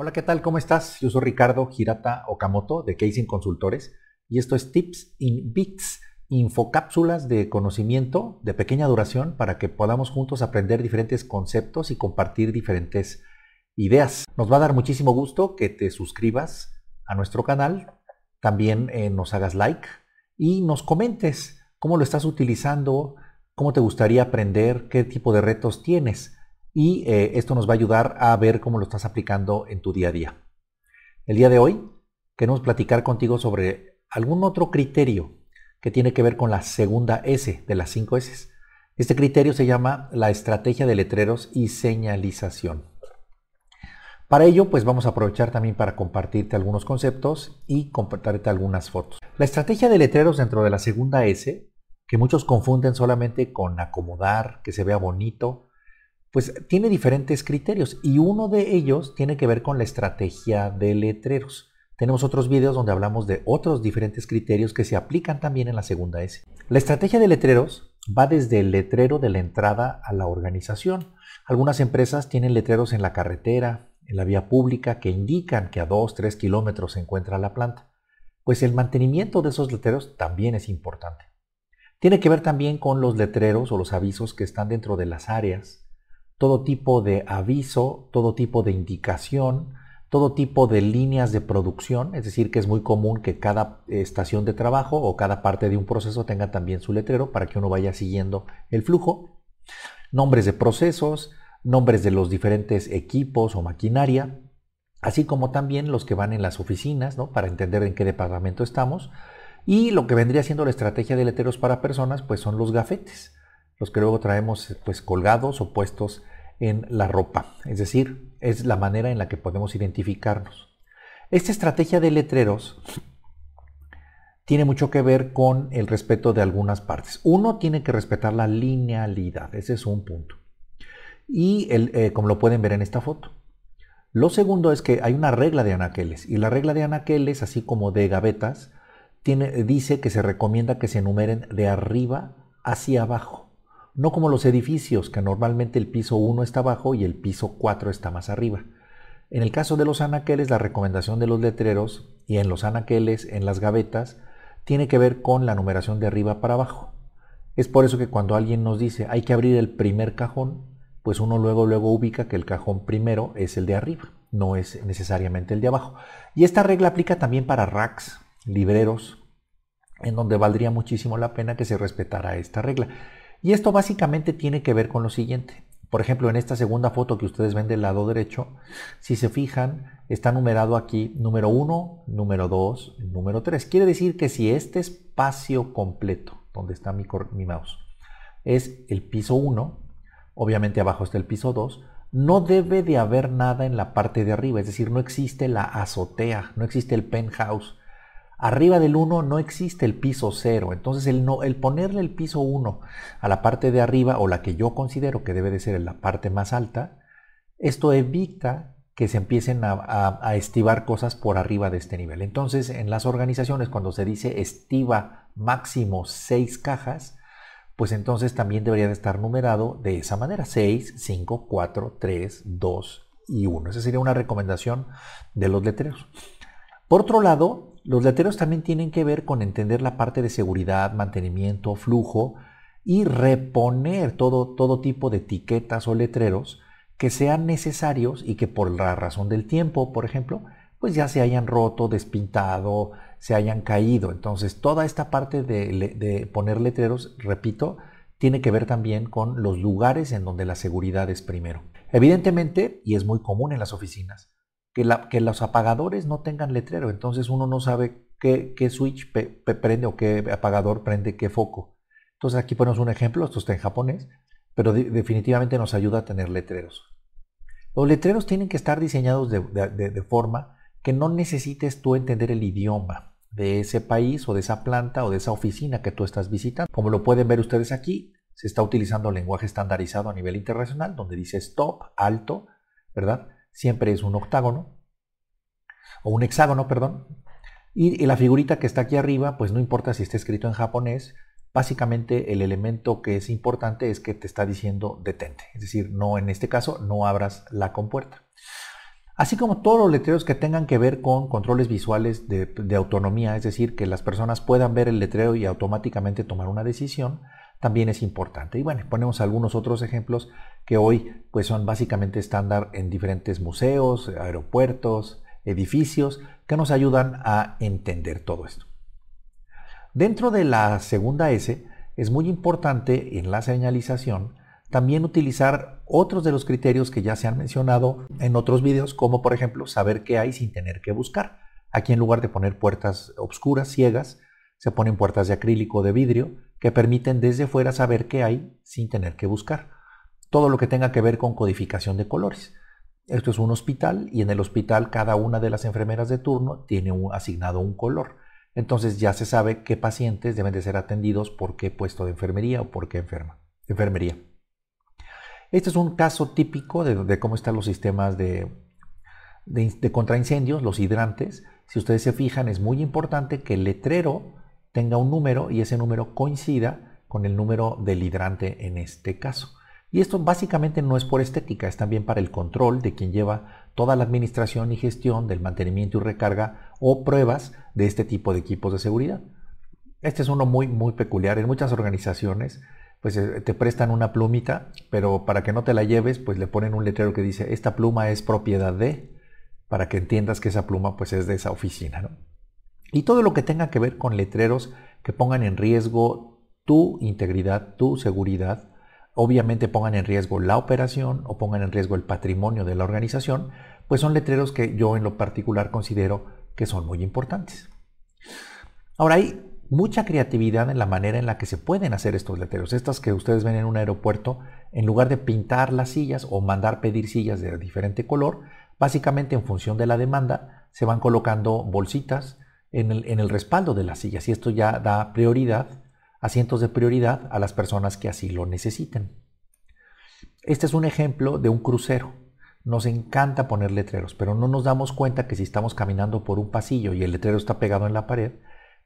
Hola, ¿qué tal? ¿Cómo estás? Yo soy Ricardo Hirata Okamoto de Casing Consultores y esto es Tips in Bits, infocápsulas de conocimiento de pequeña duración para que podamos juntos aprender diferentes conceptos y compartir diferentes ideas. Nos va a dar muchísimo gusto que te suscribas a nuestro canal, también eh, nos hagas like y nos comentes cómo lo estás utilizando, cómo te gustaría aprender, qué tipo de retos tienes y eh, esto nos va a ayudar a ver cómo lo estás aplicando en tu día a día. El día de hoy queremos platicar contigo sobre algún otro criterio que tiene que ver con la segunda S de las cinco S. Este criterio se llama la estrategia de letreros y señalización. Para ello, pues vamos a aprovechar también para compartirte algunos conceptos y compartirte algunas fotos. La estrategia de letreros dentro de la segunda S, que muchos confunden solamente con acomodar, que se vea bonito, pues tiene diferentes criterios y uno de ellos tiene que ver con la estrategia de letreros. Tenemos otros videos donde hablamos de otros diferentes criterios que se aplican también en la segunda S. La estrategia de letreros va desde el letrero de la entrada a la organización. Algunas empresas tienen letreros en la carretera, en la vía pública, que indican que a 2-3 kilómetros se encuentra la planta. Pues el mantenimiento de esos letreros también es importante. Tiene que ver también con los letreros o los avisos que están dentro de las áreas todo tipo de aviso, todo tipo de indicación, todo tipo de líneas de producción, es decir, que es muy común que cada estación de trabajo o cada parte de un proceso tenga también su letrero para que uno vaya siguiendo el flujo, nombres de procesos, nombres de los diferentes equipos o maquinaria, así como también los que van en las oficinas, ¿no? para entender en qué departamento estamos, y lo que vendría siendo la estrategia de letreros para personas, pues son los gafetes, los que luego traemos pues colgados o puestos en la ropa, es decir, es la manera en la que podemos identificarnos. Esta estrategia de letreros tiene mucho que ver con el respeto de algunas partes. Uno tiene que respetar la linealidad, ese es un punto. Y eh, como lo pueden ver en esta foto. Lo segundo es que hay una regla de anaqueles y la regla de anaqueles, así como de gavetas, dice que se recomienda que se enumeren de arriba hacia abajo no como los edificios, que normalmente el piso 1 está abajo y el piso 4 está más arriba. En el caso de los anaqueles, la recomendación de los letreros y en los anaqueles, en las gavetas, tiene que ver con la numeración de arriba para abajo. Es por eso que cuando alguien nos dice hay que abrir el primer cajón, pues uno luego luego ubica que el cajón primero es el de arriba, no es necesariamente el de abajo. Y esta regla aplica también para racks, libreros, en donde valdría muchísimo la pena que se respetara esta regla. Y esto básicamente tiene que ver con lo siguiente. Por ejemplo, en esta segunda foto que ustedes ven del lado derecho, si se fijan, está numerado aquí número 1, número 2, número 3. Quiere decir que si este espacio completo, donde está mi, mi mouse, es el piso 1, obviamente abajo está el piso 2, no debe de haber nada en la parte de arriba, es decir, no existe la azotea, no existe el penthouse, Arriba del 1 no existe el piso 0, entonces el, no, el ponerle el piso 1 a la parte de arriba o la que yo considero que debe de ser la parte más alta, esto evita que se empiecen a, a, estivar cosas por arriba de este nivel. Entonces en las organizaciones cuando se dice estiva máximo 6 cajas, pues entonces también debería de estar numerado de esa manera, 6, 5, 4, 3, 2 y 1. Esa sería una recomendación de los letreros. Por otro lado, los letreros también tienen que ver con entender la parte de seguridad, mantenimiento, flujo y reponer todo, tipo de etiquetas o letreros que sean necesarios y que por la razón del tiempo, por ejemplo, pues ya se hayan roto, despintado, se hayan caído. Entonces, toda esta parte de, poner letreros, repito, tiene que ver también con los lugares en donde la seguridad es primero. Evidentemente, y es muy común en las oficinas, que, los apagadores no tengan letrero, entonces uno no sabe qué, switch prende o qué apagador prende qué foco. Entonces aquí ponemos un ejemplo, esto está en japonés, pero definitivamente nos ayuda a tener letreros. Los letreros tienen que estar diseñados de, forma que no necesites tú entender el idioma de ese país o de esa planta o de esa oficina que tú estás visitando. Como lo pueden ver ustedes aquí, se está utilizando lenguaje estandarizado a nivel internacional, donde dice stop, alto, ¿verdad? siempre es un octágono, o un hexágono, perdón, y la figurita que está aquí arriba, pues no importa si está escrito en japonés, básicamente el elemento que es importante es que te está diciendo detente, es decir, no en este caso no abras la compuerta. Así como todos los letreros que tengan que ver con controles visuales de, de autonomía, es decir, que las personas puedan ver el letrero y automáticamente tomar una decisión, también es importante. Y bueno, ponemos algunos otros ejemplos que hoy pues, son básicamente estándar en diferentes museos, aeropuertos, edificios, que nos ayudan a entender todo esto. Dentro de la segunda S, es muy importante en la señalización también utilizar otros de los criterios que ya se han mencionado en otros videos, como por ejemplo saber qué hay sin tener que buscar. Aquí en lugar de poner puertas obscuras, ciegas, se ponen puertas de acrílico o de vidrio que permiten desde fuera saber qué hay sin tener que buscar. Todo lo que tenga que ver con codificación de colores. Esto es un hospital y en el hospital cada una de las enfermeras de turno tiene asignado un color. Entonces ya se sabe qué pacientes deben de ser atendidos por qué puesto de enfermería o por qué enferma, enfermería. Este es un caso típico de, cómo están los sistemas de, de contraincendios, los hidrantes. Si ustedes se fijan, es muy importante que el letrero tenga un número y ese número coincida con el número del hidrante en este caso. Y esto básicamente no es por estética, es también para el control de quien lleva toda la administración y gestión del mantenimiento y recarga o pruebas de este tipo de equipos de seguridad. Este es uno muy, muy peculiar. En muchas organizaciones, pues eh, te prestan una plumita, pero para que no te la lleves, pues le ponen un letrero que dice, esta pluma es propiedad de, para que entiendas que esa pluma pues es de esa oficina, ¿no? y todo lo que tenga que ver con letreros que pongan en riesgo tu integridad, tu seguridad, obviamente pongan en riesgo la operación o pongan en riesgo el patrimonio de la organización, pues son letreros que yo en lo particular considero que son muy importantes. Ahora hay mucha creatividad en la manera en la que se pueden hacer estos letreros. Estas que ustedes ven en un aeropuerto, en lugar de pintar las sillas o mandar pedir sillas de diferente color, básicamente en función de la demanda se van colocando bolsitas, en el, respaldo de las sillas y esto ya da prioridad, asientos de prioridad a las personas que así lo necesiten. Este es un ejemplo de un crucero. Nos encanta poner letreros, pero no nos damos cuenta que si estamos caminando por un pasillo y el letrero está pegado en la pared,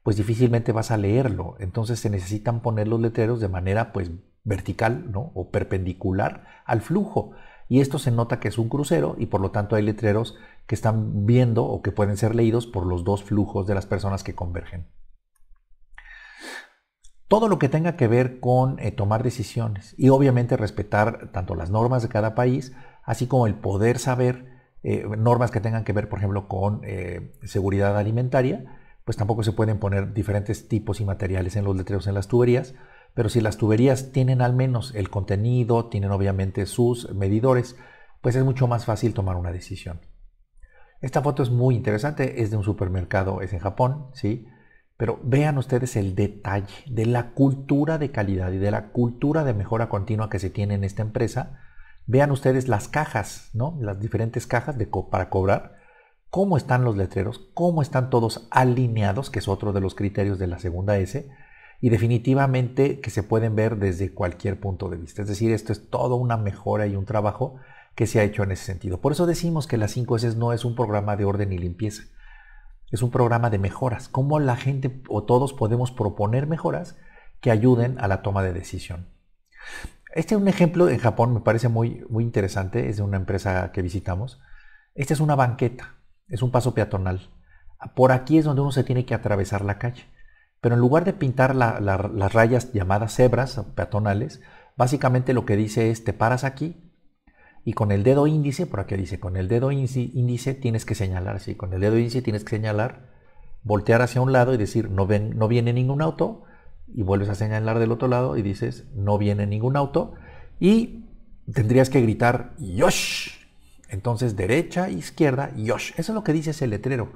pues difícilmente vas a leerlo. Entonces se necesitan poner los letreros de manera pues vertical ¿no? o perpendicular al flujo y esto se nota que es un crucero y por lo tanto hay letreros que están viendo o que pueden ser leídos por los dos flujos de las personas que convergen. Todo lo que tenga que ver con eh, tomar decisiones y obviamente respetar tanto las normas de cada país, así como el poder saber eh, normas que tengan que ver, por ejemplo, con eh, seguridad alimentaria, pues tampoco se pueden poner diferentes tipos y materiales en los letreros en las tuberías, pero si las tuberías tienen al menos el contenido, tienen obviamente sus medidores, pues es mucho más fácil tomar una decisión. Esta foto es muy interesante, es de un supermercado, es en Japón, ¿sí? Pero vean ustedes el detalle de la cultura de calidad y de la cultura de mejora continua que se tiene en esta empresa. Vean ustedes las cajas, ¿no? Las diferentes cajas para cobrar, cómo están los letreros, cómo están todos alineados, que es otro de los criterios de la segunda S y definitivamente que se pueden ver desde cualquier punto de vista. Es decir, esto es toda una mejora y un trabajo que se ha hecho en ese sentido. Por eso decimos que las 5 S no es un programa de orden y limpieza, es un programa de mejoras. Cómo la gente o todos podemos proponer mejoras que ayuden a la toma de decisión. Este es un ejemplo en Japón, me parece muy, muy interesante, es de una empresa que visitamos. Esta es una banqueta, es un paso peatonal. Por aquí es donde uno se tiene que atravesar la calle. Pero en lugar de pintar las rayas llamadas cebras peatonales, básicamente lo que dice es te paras aquí y con el dedo índice, por aquí dice, con el dedo índice tienes que señalar, sí, con el dedo índice tienes que señalar, voltear hacia un lado y decir no, ven, no viene ningún auto y vuelves a señalar del otro lado y dices no viene ningún auto y tendrías que gritar yosh. Entonces derecha, izquierda, yosh. Eso es lo que dice ese letrero.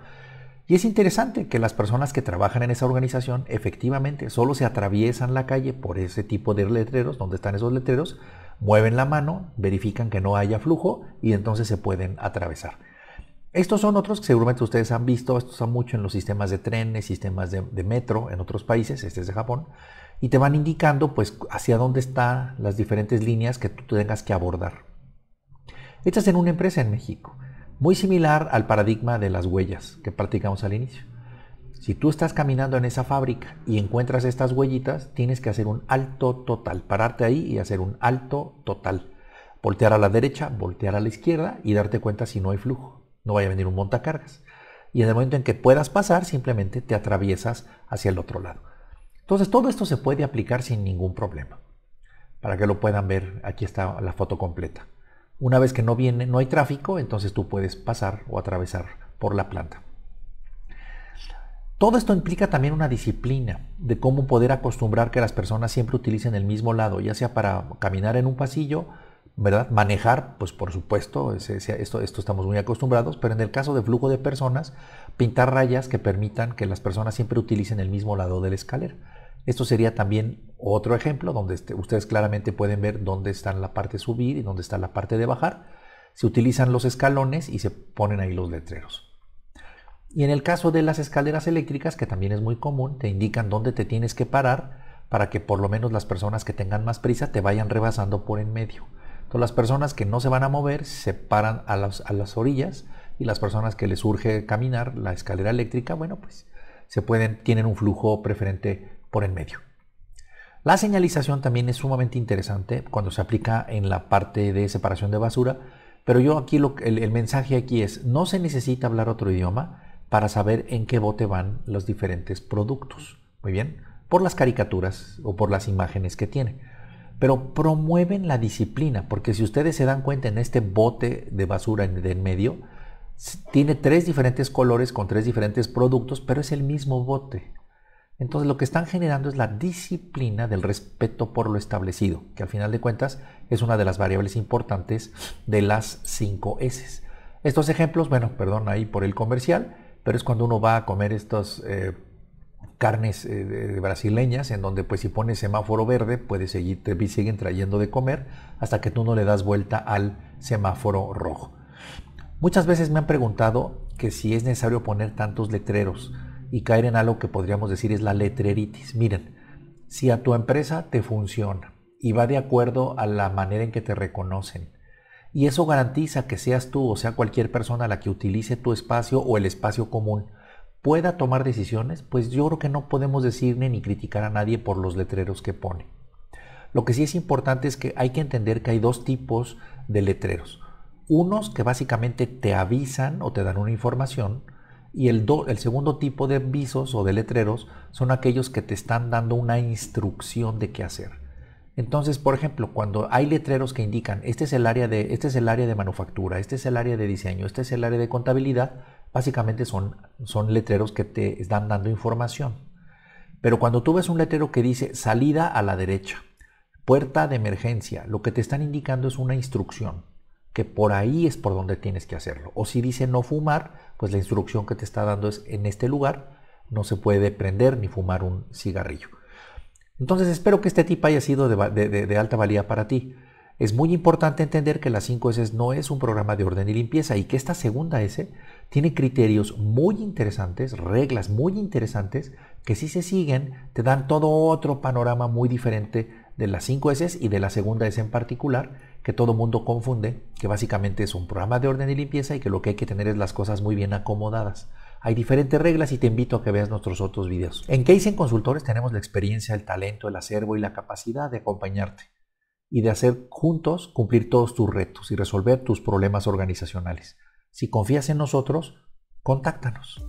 Y es interesante que las personas que trabajan en esa organización efectivamente solo se atraviesan la calle por ese tipo de letreros, donde están esos letreros, mueven la mano, verifican que no haya flujo y entonces se pueden atravesar. Estos son otros que seguramente ustedes han visto, estos son mucho en los sistemas de trenes, sistemas de, metro en otros países, este es de Japón, y te van indicando pues hacia dónde están las diferentes líneas que tú tengas que abordar. Estas en una empresa en México muy similar al paradigma de las huellas que practicamos al inicio. Si tú estás caminando en esa fábrica y encuentras estas huellitas, tienes que hacer un alto total, pararte ahí y hacer un alto total. Voltear a la derecha, voltear a la izquierda y darte cuenta si no hay flujo. No vaya a venir un montacargas. Y en el momento en que puedas pasar, simplemente te atraviesas hacia el otro lado. Entonces todo esto se puede aplicar sin ningún problema. Para que lo puedan ver, aquí está la foto completa. Una vez que no viene, no hay tráfico, entonces tú puedes pasar o atravesar por la planta. Todo esto implica también una disciplina de cómo poder acostumbrar que las personas siempre utilicen el mismo lado, ya sea para caminar en un pasillo, ¿verdad? Manejar, pues por supuesto, esto, estamos muy acostumbrados, pero en el caso de flujo de personas, pintar rayas que permitan que las personas siempre utilicen el mismo lado del escaler. Esto sería también otro ejemplo donde este, ustedes claramente pueden ver dónde está la parte de subir y dónde está la parte de bajar. Se utilizan los escalones y se ponen ahí los letreros. Y en el caso de las escaleras eléctricas, que también es muy común, te indican dónde te tienes que parar para que por lo menos las personas que tengan más prisa te vayan rebasando por en medio. Entonces las personas que no se van a mover se paran a las, a las orillas y las personas que les urge caminar la escalera eléctrica, bueno, pues se pueden, tienen un flujo preferente por en medio. La señalización también es sumamente interesante cuando se aplica en la parte de separación de basura, pero yo aquí lo, el, el, mensaje aquí es, no se necesita hablar otro idioma para saber en qué bote van los diferentes productos, muy bien, por las caricaturas o por las imágenes que tiene. Pero promueven la disciplina, porque si ustedes se dan cuenta en este bote de basura en, de en medio, tiene tres diferentes colores con tres diferentes productos, pero es el mismo bote. Entonces lo que están generando es la disciplina del respeto por lo establecido, que al final de cuentas es una de las variables importantes de las cinco S. Estos ejemplos, bueno, perdón ahí por el comercial, pero es cuando uno va a comer estas eh, carnes eh, brasileñas, en donde pues si pones semáforo verde, puedes seguir, te siguen trayendo de comer hasta que tú no le das vuelta al semáforo rojo. Muchas veces me han preguntado que si es necesario poner tantos letreros y caer en algo que podríamos decir es la letreritis. Miren, si a tu empresa te funciona y va de acuerdo a la manera en que te reconocen, y eso garantiza que seas tú o sea cualquier persona la que utilice tu espacio o el espacio común, pueda tomar decisiones, pues yo creo que no podemos decirle ni criticar a nadie por los letreros que pone. Lo que sí es importante es que hay que entender que hay dos tipos de letreros. Unos que básicamente te avisan o te dan una información, y el, segundo tipo de avisos o de letreros son aquellos que te están dando una instrucción de qué hacer. Entonces, por ejemplo, cuando hay letreros que indican este es el área de, este es el área de manufactura, este es el área de diseño, este es el área de contabilidad, básicamente son, son letreros que te están dando información. Pero cuando tú ves un letrero que dice salida a la derecha, puerta de emergencia, lo que te están indicando es una instrucción que por ahí es por donde tienes que hacerlo. O si dice no fumar, pues la instrucción que te está dando es en este lugar no se puede prender ni fumar un cigarrillo. Entonces espero que este tip haya sido de, de alta valía para ti. Es muy importante entender que las 5 S no es un programa de orden y limpieza y que esta segunda S tiene criterios muy interesantes, reglas muy interesantes que si se siguen te dan todo otro panorama muy diferente de las 5 S y de la segunda S en particular que todo mundo confunde, que básicamente es un programa de orden y limpieza y que lo que hay que tener es las cosas muy bien acomodadas. Hay diferentes reglas y te invito a que veas nuestros otros videos. En case en Consultores tenemos la experiencia, el talento, el acervo y la capacidad de acompañarte y de hacer juntos cumplir todos tus retos y resolver tus problemas organizacionales. Si confías en nosotros, contáctanos.